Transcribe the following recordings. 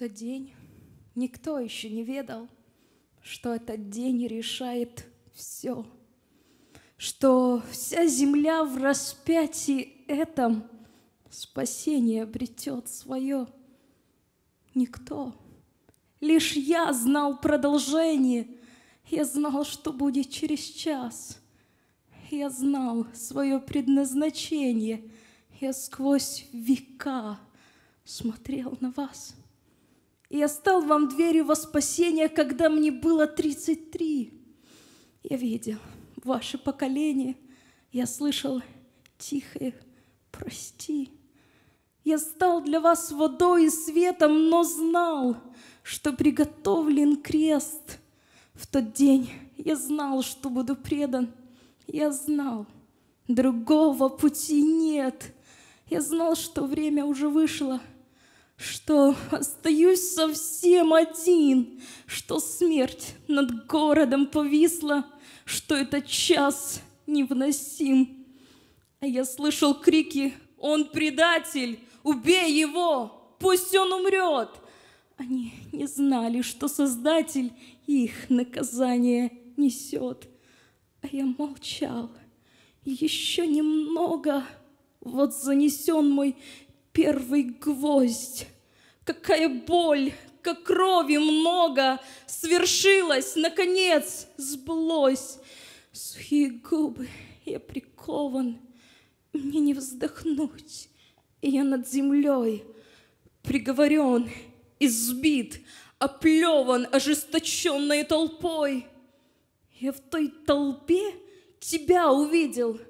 тот день никто еще не ведал, что этот день решает все, что вся земля в распятии этом спасение обретет свое. Никто, лишь я знал продолжение, я знал, что будет через час, я знал свое предназначение, я сквозь века смотрел на вас — и я стал вам дверью во спасение, когда мне было 33. Я видел ваше поколение, я слышал тихое «прости». Я стал для вас водой и светом, но знал, что приготовлен крест. В тот день я знал, что буду предан. Я знал, другого пути нет. Я знал, что время уже вышло — что остаюсь совсем один, что смерть над городом повисла, что этот час невыносим. А я слышал крики «Он предатель! Убей его! Пусть он умрет!» Они не знали, что Создатель их наказание несет. А я молчал. Еще немного, вот занесен мой Первый гвоздь. Какая боль, как крови много. Свершилось, наконец, сблось, Сухие губы, я прикован. Мне не вздохнуть. И я над землей приговорен, избит, оплеван ожесточенной толпой. Я в той толпе тебя увидел —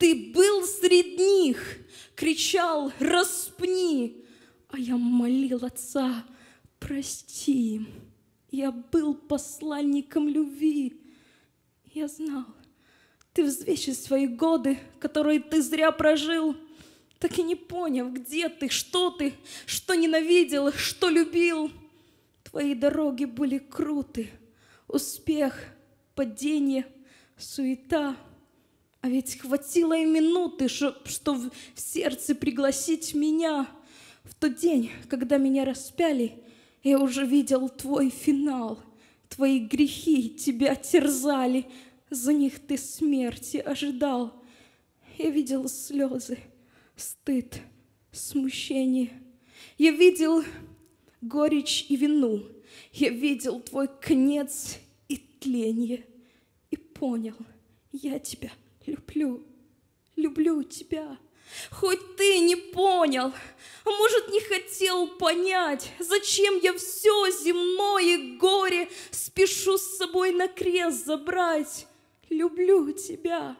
ты был среди них, кричал «Распни!» А я молил Отца «Прости им!» Я был посланником любви. Я знал, ты взвесишь свои годы, которые ты зря прожил, так и не поняв, где ты, что ты, что ненавидел, что любил. Твои дороги были круты. Успех, падение, суета — а ведь хватило и минуты, что в сердце пригласить меня. В тот день, когда меня распяли, я уже видел твой финал. Твои грехи тебя терзали, за них ты смерти ожидал. Я видел слезы, стыд, смущение. Я видел горечь и вину. Я видел твой конец и тление. И понял, я тебя люблю, люблю тебя. Хоть ты не понял, а может не хотел понять, зачем я все земное горе спешу с собой на крест забрать. Люблю тебя.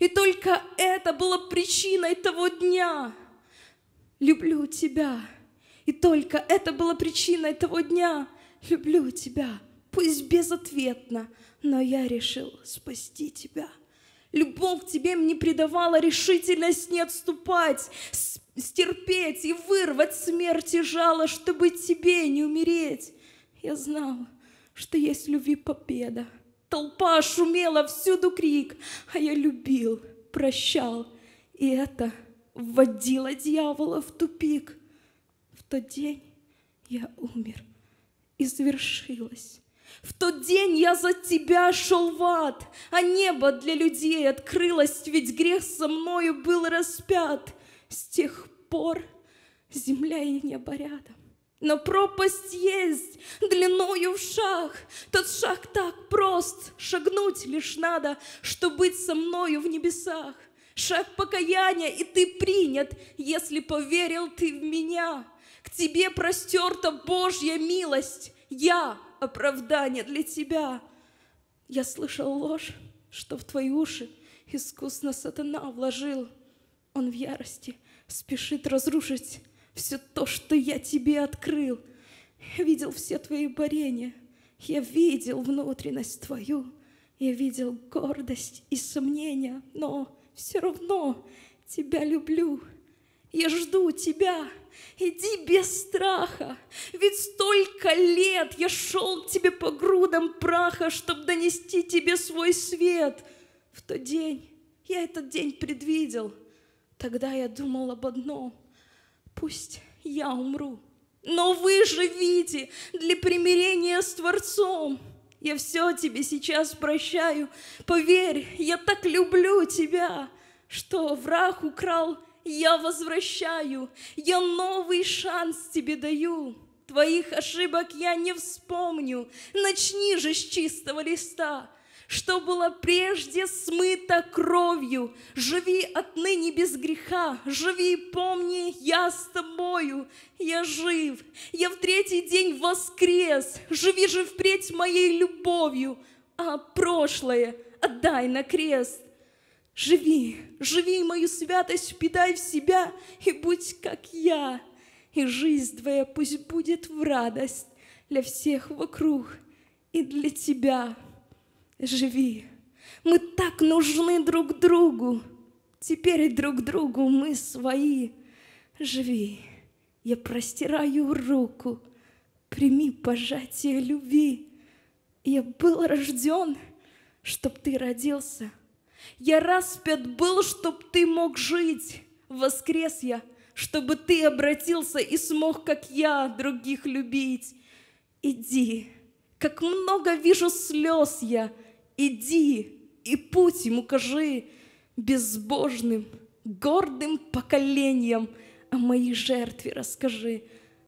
И только это было причиной того дня. Люблю тебя. И только это было причиной того дня. Люблю тебя. Пусть безответно, но я решил спасти тебя. Любовь к тебе мне придавала решительность не отступать, стерпеть и вырвать смерти жало, чтобы тебе не умереть. Я знал, что есть любви победа. Толпа шумела, всюду крик, а я любил, прощал. И это вводило дьявола в тупик. В тот день я умер, и завершилось в тот день я за тебя шел в ад, а небо для людей открылось, ведь грех со мною был распят. С тех пор земля и небо рядом. Но пропасть есть, длиною в шаг. Тот шаг так прост, шагнуть лишь надо, чтобы быть со мною в небесах. Шаг покаяния, и ты принят, если поверил ты в меня. К тебе простерта Божья милость. Я оправдание для тебя. Я слышал ложь, что в твои уши искусно сатана вложил. Он в ярости спешит разрушить все то, что я тебе открыл. Я видел все твои борения, я видел внутренность твою, я видел гордость и сомнения, но все равно тебя люблю. Я жду тебя. Иди без страха, ведь столько лет я шел к тебе по грудам праха, чтобы донести тебе свой свет. В тот день, я этот день предвидел, тогда я думал об одном. Пусть я умру, но вы живите для примирения с Творцом. Я все тебе сейчас прощаю. Поверь, я так люблю тебя, что враг украл я возвращаю, я новый шанс тебе даю. Твоих ошибок я не вспомню. Начни же с чистого листа, что было прежде смыто кровью. Живи отныне без греха, живи и помни, я с тобою, я жив. Я в третий день воскрес, живи же впредь моей любовью, а прошлое отдай на крест. Живи, живи мою святость, впитай в себя и будь как я. И жизнь твоя пусть будет в радость для всех вокруг и для тебя. Живи. Мы так нужны друг другу. Теперь друг другу мы свои. Живи. Я простираю руку. Прими пожатие любви. Я был рожден, чтоб ты родился — я распят был, чтоб ты мог жить. Воскрес я, чтобы ты обратился и смог, как я, других любить. Иди, как много вижу слез я, иди и путь им укажи безбожным, гордым поколением о моей жертве расскажи —